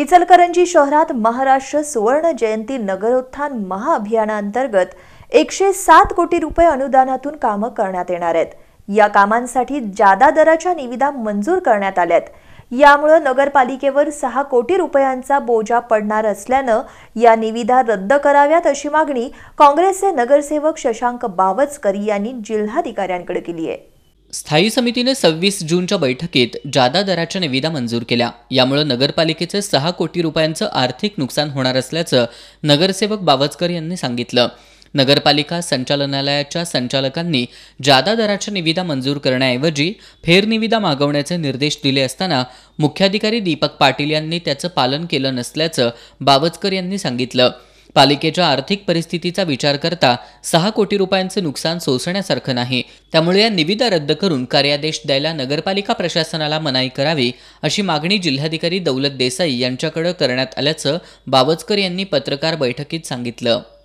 इचलकरंजी शहरात महाराष्ट्र सुवर्ण जयंती नगरोत्थान महाअभियानाअंतर्गत एकशे सात कोटी रुपये अनुदानातून कामं करण्यात येणार आहेत या कामांसाठी जादा दराच्या निविदा मंजूर करण्यात आल्यात यामुळं नगरपालिकेवर सहा कोटी रुपयांचा बोजा पडणार असल्यानं या निविदा रद्द कराव्यात अशी मागणी काँग्रेसचे नगरसेवक शशांक बावचकर यांनी जिल्हाधिकाऱ्यांकडे केली आहे स्थायी समितीने सव्वीस जूनच्या बैठकीत जादा दराच्या निविदा मंजूर केल्या यामुळे नगरपालिकेचे सहा कोटी रुपयांचं आर्थिक नुकसान होणार असल्याचं नगरसेवक बावचकर यांनी सांगितलं नगरपालिका संचालनालयाच्या संचालकांनी जादा दराच्या निविदा मंजूर करण्याऐवजी फेरनिविदा मागवण्याचे निर्देश दिले असताना मुख्याधिकारी दीपक पाटील यांनी त्याचं पालन केलं नसल्याचं बावचकर यांनी सांगितलं पालिकेच्या आर्थिक परिस्थितीचा विचार करता सहा कोटी रुपयांचं नुकसान सोसण्यासारखं नाही त्यामुळे या निविदा रद्द करून कार्यादेश द्यायला नगरपालिका प्रशासनाला मनाई करावी अशी मागणी जिल्हाधिकारी दौलत देसाई यांच्याकडे करण्यात आल्याचं बावचकर यांनी पत्रकार बैठकीत सांगितलं